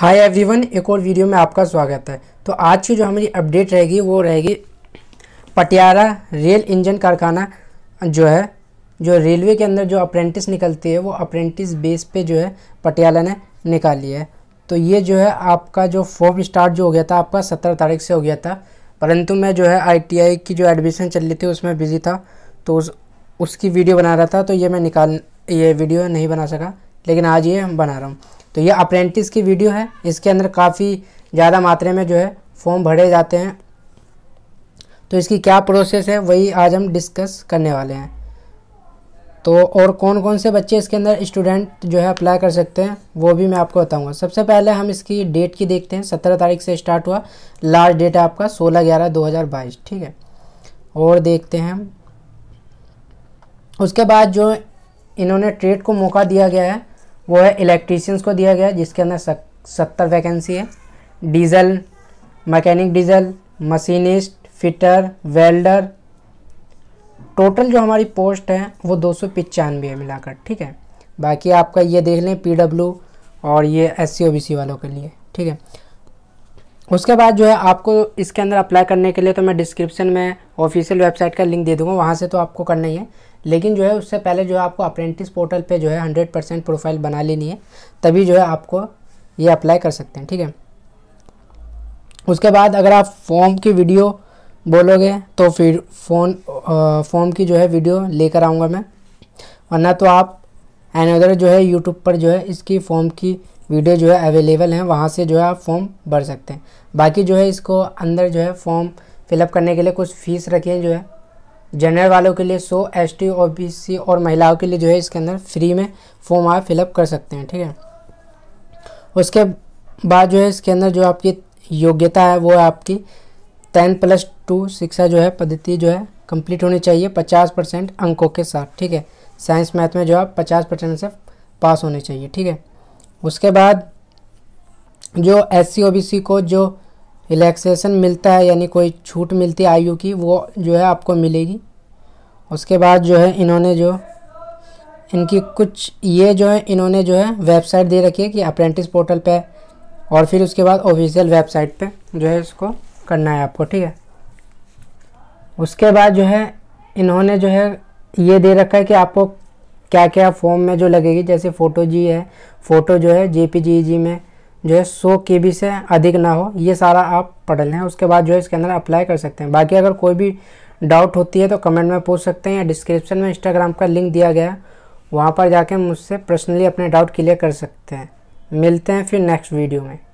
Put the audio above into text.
hi everyone एक और video में आपका स्वागत है तो आज की जो हमारी अपडेट रहेगी वो रहेगी पटियाला रेल इंजन कारखाना जो है जो रेलवे के अंदर जो अप्रेंटिस निकलती है वो अप्रेंटिस बेस पे जो है पटियाला ने निकाली है तो ये जो है आपका जो फॉर्म स्टार्ट जो हो गया था आपका सत्रह तारीख से हो गया था परंतु मैं जो है आई की जो एडमिशन चल रही थी उसमें बिज़ी था तो उस, उसकी वीडियो बना रहा था तो ये मैं निकाल ये वीडियो नहीं बना सका लेकिन आज ये हम बना रहा हूँ तो ये अप्रेंटिस की वीडियो है इसके अंदर काफ़ी ज़्यादा मात्रा में जो है फॉर्म भरे जाते हैं तो इसकी क्या प्रोसेस है वही आज हम डिस्कस करने वाले हैं तो और कौन कौन से बच्चे इसके अंदर स्टूडेंट जो है अप्लाई कर सकते हैं वो भी मैं आपको बताऊंगा सबसे पहले हम इसकी डेट की देखते हैं सत्रह तारीख से स्टार्ट हुआ लास्ट डेट है आपका सोलह ग्यारह दो हज़ार बाईस ठीक है और देखते हैं हम उसके बाद जो इन्होंने ट्रेड को मौका दिया गया है वो है इलेक्ट्रीशियंस को दिया गया जिसके अंदर सत्तर वैकेंसी है diesel mechanic diesel machinist fitter welder total जो हमारी पोस्ट है वो दो सौ पचानवे है मिलाकर ठीक है बाकी आपका ये देख लें पी डब्ल्यू और ये एस सी वालों के लिए ठीक है उसके बाद जो है आपको इसके अंदर अप्लाई करने के लिए तो मैं डिस्क्रिप्शन में ऑफिशियल वेबसाइट का लिंक दे दूँगा वहाँ से तो आपको करना ही है लेकिन जो है उससे पहले जो है आपको अप्रेंटिस पोर्टल पे जो है हंड्रेड परसेंट प्रोफाइल बना लेनी है तभी जो है आपको ये अप्लाई कर सकते हैं ठीक है उसके बाद अगर आप फॉर्म की वीडियो बोलोगे तो फिर फोन फॉर्म की जो है वीडियो लेकर आऊँगा मैं वरना तो आप एनअर जो है यूट्यूब पर जो है इसकी फॉर्म की वीडियो जो है अवेलेबल है वहाँ से जो है आप फॉर्म भर सकते हैं बाकी जो है इसको अंदर जो है फॉर्म फिलअप करने के लिए कुछ फ़ीस रखी है जो है जनरल वालों के लिए so S T O B C और महिलाओं के लिए जो है इसके अंदर फ्री में फॉर्म आप फिलअप कर सकते हैं ठीक है उसके बाद जो है इसके अंदर जो आपकी योग्यता है वो है आपकी टेन प्लस टू शिक्षा जो है पद्धति जो है कंप्लीट होनी चाहिए पचास परसेंट अंकों के साथ ठीक है साइंस मैथ में जो है पचास परसेंट से पास होने चाहिए ठीक है उसके बाद जो एस सी ओ बी सी को जो रिलैक्सेशन मिलता है यानी कोई छूट मिलती है आयु की वो जो है आपको मिलेगी उसके बाद जो है इन्होंने जो इनकी कुछ ये जो है इन्होंने जो है वेबसाइट दे रखी है कि अप्रेंटिस पोर्टल पे और फिर उसके बाद ऑफिशियल वेबसाइट पे जो है इसको करना है आपको ठीक है उसके बाद जो है इन्होंने जो है ये दे रखा है कि आपको क्या क्या फॉर्म में जो लगेगी जैसे फ़ोटो जी है फ़ोटो जो है जे पी जी जी में जो है सौ के से अधिक ना हो ये सारा आप पढ़ लें उसके बाद जो है इसके अंदर अप्लाई कर सकते हैं बाकी अगर कोई भी डाउट होती है तो कमेंट में पूछ सकते हैं या डिस्क्रिप्शन में इंस्टाग्राम का लिंक दिया गया है वहाँ पर जाके मुझसे पर्सनली अपने डाउट क्लियर कर सकते हैं मिलते हैं फिर नेक्स्ट वीडियो में